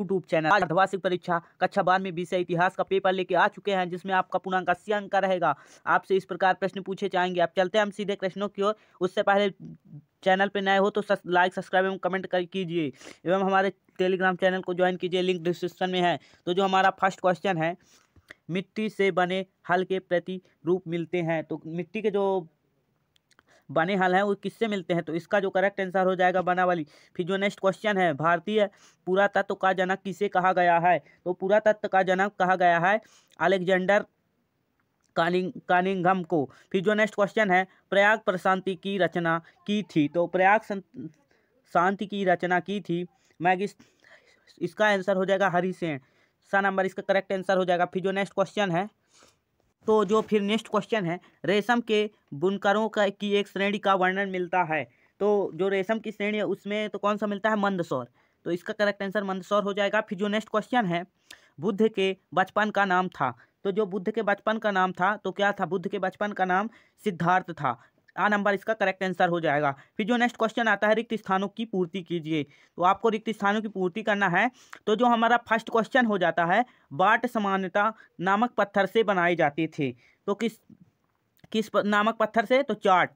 YouTube channel आज अर्धवार्षिक परीक्षा कक्षा में विषय इतिहास का पेपर लेके आ चुके हैं जिसमें आपका पूर्णांक अस्सी अंक का रहेगा आपसे इस प्रकार प्रश्न पूछे जाएंगे आप चलते हैं हम सीधे प्रश्नों की ओर उससे पहले चैनल पर नए हो तो लाइक सब्सक्राइब एवं कमेंट कर कीजिए एवं हमारे टेलीग्राम चैनल को ज्वाइन कीजिए लिंक डिस्क्रिप्शन में है तो जो हमारा फर्स्ट क्वेश्चन है मिट्टी से बने हल के प्रति रूप मिलते हैं तो मिट्टी के जो बने हल हैं वो किससे मिलते हैं तो इसका जो करेक्ट आंसर हो जाएगा बना वाली फिर जो नेक्स्ट क्वेश्चन है भारतीय पुरातत्व का जनक किसे कहा गया है तो पुरातत्व का जनक कहा गया है अलेक्जेंडर कानिंग कानिंगम को फिर जो नेक्स्ट क्वेश्चन है प्रयाग प्रशांति की रचना की थी तो प्रयाग शांति की रचना की थी मैगिस इसका आंसर हो जाएगा सेन सा नंबर इसका करेक्ट आंसर हो जाएगा फिर जो नेक्स्ट क्वेश्चन है तो जो फिर नेक्स्ट क्वेश्चन है रेशम के बुनकरों का की एक श्रेणी का वर्णन मिलता है तो जो रेशम की श्रेणी है उसमें तो कौन सा मिलता है मंदसौर तो इसका करेक्ट आंसर मंदसौर हो जाएगा फिर जो नेक्स्ट क्वेश्चन है बुद्ध के बचपन का नाम था तो जो बुद्ध के बचपन का नाम था तो क्या था बुद्ध के बचपन का नाम सिद्धार्थ था आ नंबर इसका करेक्ट आंसर हो जाएगा फिर जो नेक्स्ट क्वेश्चन आता है रिक्त स्थानों की पूर्ति कीजिए तो आपको रिक्त स्थानों की पूर्ति करना है तो जो हमारा फर्स्ट क्वेश्चन हो जाता है बाट समानता नामक पत्थर से बनाए जाते थे तो किस किस नामक पत्थर से तो चार्ट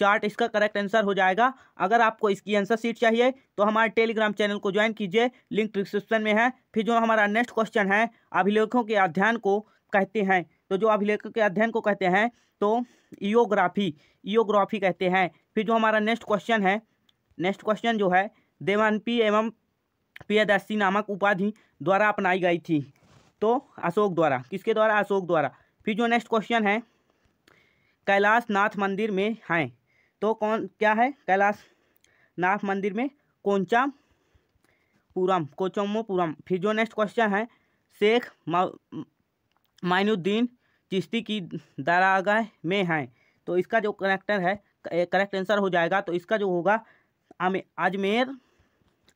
चार्ट इसका करेक्ट आंसर हो जाएगा अगर आपको इसकी आंसर सीट चाहिए तो हमारे टेलीग्राम चैनल को ज्वाइन कीजिए लिंक डिस्क्रिप्शन में है फिर जो हमारा नेक्स्ट क्वेश्चन है अभिलेखों के अध्ययन को कहते हैं तो जो अभिलेख के अध्ययन को कहते हैं तो ईयोग्राफी ईयोग्राफी कहते हैं फिर जो हमारा नेक्स्ट क्वेश्चन है नेक्स्ट क्वेश्चन जो है देवानपी एवं पियादर्शी नामक उपाधि द्वारा अपनाई गई थी तो अशोक द्वारा किसके द्वारा अशोक द्वारा फिर जो नेक्स्ट क्वेश्चन है कैलाश नाथ मंदिर में हैं तो कौन क्या है कैलाश नाथ मंदिर में कोंचा पुरम कोचमोपुरम फिर जो नेक्स्ट क्वेश्चन है शेख माइनुद्दीन चिश्ती की दरागाह में हैं तो इसका जो करेक्टर है करेक्ट आंसर हो जाएगा तो इसका जो होगा अजमेर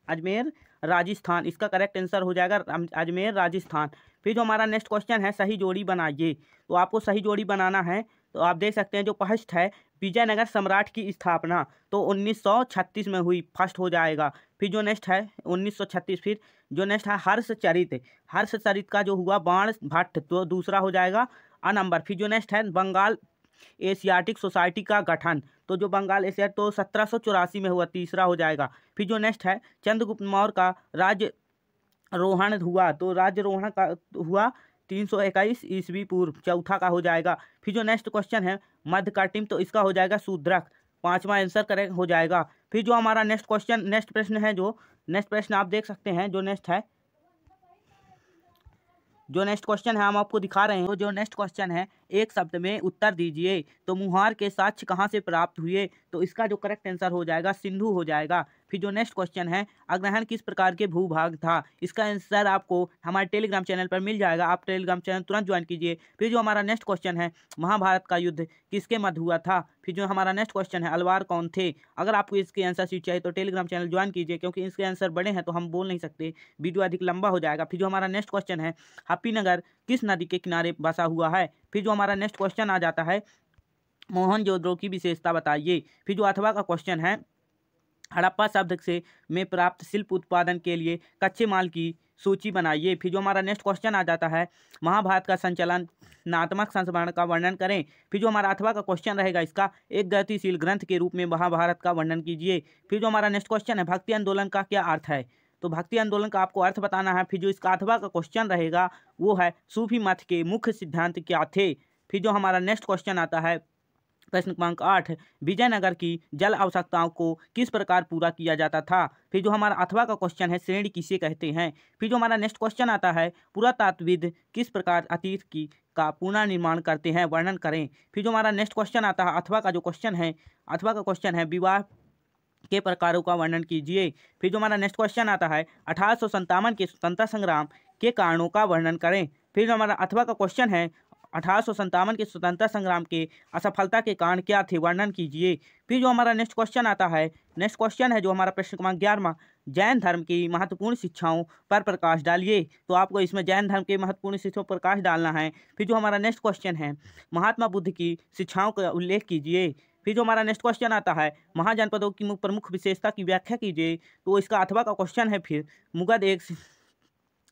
अजमेर राजस्थान इसका करेक्ट आंसर हो जाएगा अजमेर राजस्थान फिर जो हमारा नेक्स्ट क्वेश्चन है सही जोड़ी बनाइए तो आपको सही जोड़ी बनाना है तो आप देख सकते हैं जो फर्स्ट है विजयनगर सम्राट की स्थापना तो 1936 में हुई फर्स्ट हो जाएगा फिर जो नेक्स्ट है 1936 फिर जो नेक्स्ट है हर्ष चरित हर्ष चरित का जो हुआ बाण भट्ट तो दूसरा हो जाएगा नंबर फिजोनेस्ट है बंगाल एशियाटिक सोसाइटी का गठन तो जो बंगाल एशिया तो सत्रह में हुआ तीसरा हो जाएगा फिर जो नेक्स्ट है चंद्रगुप्त मौर्य का राज्य रोहण हुआ तो राज्य रोहण का हुआ 321 ईस्वी पूर्व चौथा का हो जाएगा फिर जो नेक्स्ट क्वेश्चन है मध्य का टीम तो इसका हो जाएगा शूद्रक पांचवा आंसर करेक्ट हो जाएगा फिर जो हमारा नेक्स्ट क्वेश्चन नेक्स्ट प्रश्न है जो नेक्स्ट प्रश्न आप देख सकते हैं जो नेक्स्ट है जो नेक्स्ट क्वेश्चन है हम आपको दिखा रहे हैं जो नेक्स्ट क्वेश्चन है एक शब्द में उत्तर दीजिए तो मुहार के साक्ष्य कहाँ से प्राप्त हुए तो इसका जो करेक्ट आंसर हो जाएगा सिंधु हो जाएगा फिर जो नेक्स्ट क्वेश्चन है अग्रहण किस प्रकार के भूभाग था इसका आंसर आपको हमारे टेलीग्राम चैनल पर मिल जाएगा आप टेलीग्राम चैनल तुरंत ज्वाइन कीजिए फिर जो हमारा नेक्स्ट क्वेश्चन है महाभारत का युद्ध किसके मध्य हुआ था फिर जो हमारा नेक्स्ट क्वेश्चन है अलवार कौन थे अगर आपको इसके आंसर सीट चाहिए तो टेलीग्राम चैनल ज्वाइन कीजिए क्योंकि इसके आंसर बड़े हैं तो हम बोल नहीं सकते वीडियो अधिक लंबा हो जाएगा फिर जो हमारा नेक्स्ट क्वेश्चन है हप्पी नगर किस नदी के किनारे बसा हुआ है फिर जो हमारा नेक्स्ट क्वेश्चन आ जाता है मोहनजोदड़ो की विशेषता बताइए फिर जो अथवा का क्वेश्चन है हड़प्पा शब्द से में प्राप्त शिल्प उत्पादन के लिए कच्चे माल की सूची बनाइए फिर जो हमारा नेक्स्ट क्वेश्चन आ जाता है महाभारत का संचालन नात्मक संस्मरण का वर्णन करें फिर जो हमारा अथवा का क्वेश्चन रहेगा इसका एक गतिशील ग्रंथ के रूप में महाभारत का वर्णन कीजिए फिर जो हमारा नेक्स्ट क्वेश्चन है भक्ति आंदोलन का क्या अर्थ है तो भक्ति आंदोलन का आपको अर्थ बताना है फिर जो इसका अथवा का क्वेश्चन रहेगा वो है सूफी मत के मुख्य सिद्धांत क्या थे फिर जो हमारा नेक्स्ट क्वेश्चन आता है प्रश्न क्रमांक आठ विजयनगर की जल आवश्यकताओं को किस प्रकार पूरा किया जाता था फिर जो हमारा अथवा का क्वेश्चन है श्रेणी किसे कहते हैं फिर जो हमारा नेक्स्ट क्वेश्चन आता है पुरातात्विद किस प्रकार अतीत की का पुनर्निर्माण करते हैं वर्णन करें फिर जो हमारा नेक्स्ट क्वेश्चन आता है अथवा का जो क्वेश्चन है अथवा का क्वेश्चन है विवाह के प्रकारों का वर्णन कीजिए फिर जो हमारा नेक्स्ट क्वेश्चन आता है अठारह के स्वतंत्रता संग्राम के कारणों का वर्णन करें फिर जो हमारा अथवा का क्वेश्चन है अठारह के स्वतंत्रता संग्राम के असफलता के कारण क्या थे वर्णन कीजिए फिर जो हमारा नेक्स्ट क्वेश्चन आता है नेक्स्ट क्वेश्चन है जो हमारा प्रश्न क्रमांक ग्यारहवा जैन धर्म की महत्वपूर्ण शिक्षाओं पर प्रकाश डालिए तो आपको इसमें जैन धर्म के महत्वपूर्ण शिक्षाओं पर प्रकाश डालना है फिर जो हमारा नेक्स्ट क्वेश्चन है महात्मा बुद्ध की शिक्षाओं का उल्लेख कीजिए फिर जो हमारा नेक्स्ट क्वेश्चन आता है महाजनपदों की प्रमुख विशेषता की व्याख्या कीजिए तो इसका अथवा का क्वेश्चन है फिर मुगध एक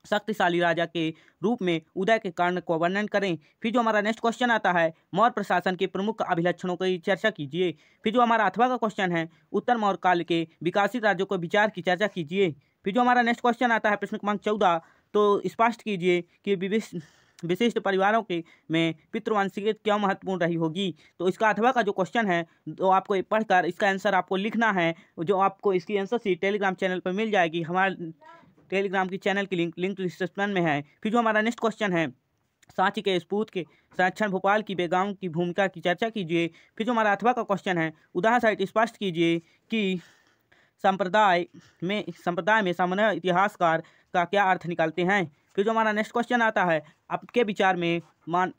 शक्तिशाली राजा के रूप में उदय के कारण को वर्णन करें फिर जो हमारा नेक्स्ट क्वेश्चन आता है मौर्य प्रशासन के प्रमुख अभिलक्षणों की चर्चा कीजिए फिर जो हमारा अथवा का क्वेश्चन है उत्तर मौर्य काल के विकासित राज्यों के विचार की चर्चा कीजिए फिर जो हमारा नेक्स्ट क्वेश्चन आता है प्रश्न क्रमांक चौदह तो स्पष्ट कीजिए कि विभिन्न विशिष्ट परिवारों के में पितृवांशिकत क्यों महत्वपूर्ण रही होगी तो इसका अथवा का जो क्वेश्चन है तो आपको पढ़कर इसका आंसर आपको लिखना है जो आपको इसकी आंसर सी टेलीग्राम चैनल पर मिल जाएगी हमारे टेलीग्राम की चैनल की लिंक लिंक डिस्क्रिप्शन में है फिर जो हमारा नेक्स्ट क्वेश्चन है सांची के स्पूत के संरक्षण भोपाल की बेगाव की भूमिका की चर्चा कीजिए फिर जो हमारा अथवा का क्वेश्चन है उदाहरण सहित स्पष्ट कीजिए कि संप्रदाय में संप्रदाय में सामान्य इतिहासकार का क्या अर्थ निकालते हैं फिर जो हमारा नेक्स्ट क्वेश्चन आता है आपके विचार में मान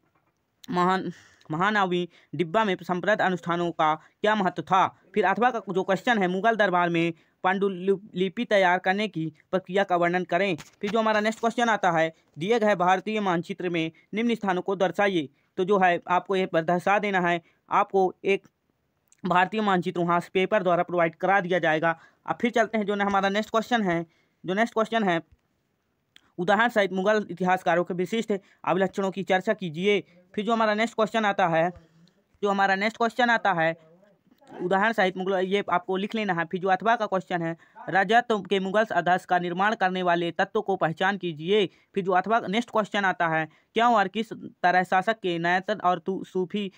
महान महानवी डिब्बा में संप्रद अनुष्ठानों का क्या महत्व था फिर अथवा का जो क्वेश्चन है मुगल दरबार में पांडुलिपि तैयार करने की प्रक्रिया का वर्णन करें फिर जो हमारा नेक्स्ट क्वेश्चन आता है दिए गए भारतीय मानचित्र में निम्न स्थानों को दर्शाइए तो जो है आपको यह दर्शा देना है आपको एक भारतीय मानचित्र वहाँ पेपर द्वारा प्रोवाइड करा दिया जाएगा अब फिर चलते हैं जो हमारा नेक्स्ट क्वेश्चन है जो नेक्स्ट क्वेश्चन है उदाहरण सहित मुगल इतिहासकारों के विशिष्ट अभिलक्षणों की चर्चा कीजिए फिर जो हमारा नेक्स्ट क्वेश्चन आता है जो हमारा नेक्स्ट क्वेश्चन आता है उदाहरण सहित मुगल ये आपको लिख लेना है फिर जो अथवा का क्वेश्चन है राजत्व के मुगल अध्यक्ष का निर्माण करने वाले तत्व को पहचान कीजिए फिर जो अथवा नेक्स्ट क्वेश्चन आता है क्यों और किस तरह शासक के नायतन और सूफी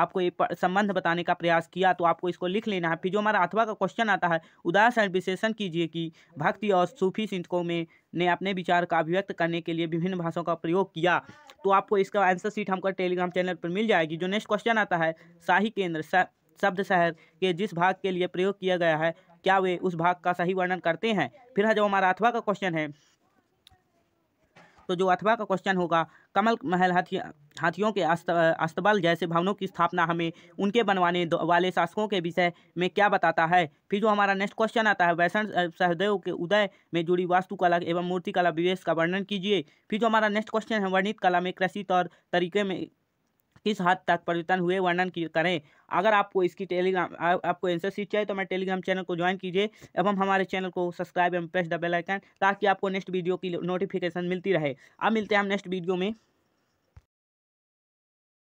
आपको ये संबंध बताने का प्रयास किया तो आपको इसको लिख लेना है फिर जो हमारा अथवा का क्वेश्चन आता है उदाहरण विशेषण कीजिए कि भक्ति और सूफी सिंधकों में ने अपने विचार का अभिव्यक्त करने के लिए विभिन्न भाषाओं का प्रयोग किया तो आपको इसका आंसर सीट हमको टेलीग्राम चैनल पर मिल जाएगी जो नेक्स्ट क्वेश्चन आता है शाही केंद्र शब्द शहर के जिस भाग के लिए प्रयोग किया गया है क्या वे उस भाग का सही वर्णन करते हैं फिर जो हमारा अथवा का क्वेश्चन है तो जो अथवा का क्वेश्चन होगा कमल महल हाथी हाथियों के अस्त अस्तबल जैसे भवनों की स्थापना हमें उनके बनवाने वाले शासकों के विषय में क्या बताता है फिर जो हमारा नेक्स्ट क्वेश्चन आता है वैष्ण सहदेव के उदय में जुड़ी वास्तुकला एवं मूर्तिकला विवेश का वर्णन कीजिए फिर जो हमारा नेक्स्ट क्वेश्चन है वर्णित कला में कृषि तौर तरीके में किस हद तक परिवर्तन हुए वर्णन करें अगर आपको इसकी टेलीग्राम आपको आंसर सीट चाहिए तो हमारे टेलीग्राम चैनल को ज्वाइन कीजिए एवं हमारे चैनल को सब्सक्राइब एवं प्रेस द बेल आइकन ताकि आपको नेक्स्ट वीडियो की नोटिफिकेशन मिलती रहे अब मिलते हैं हम नेक्स्ट वीडियो में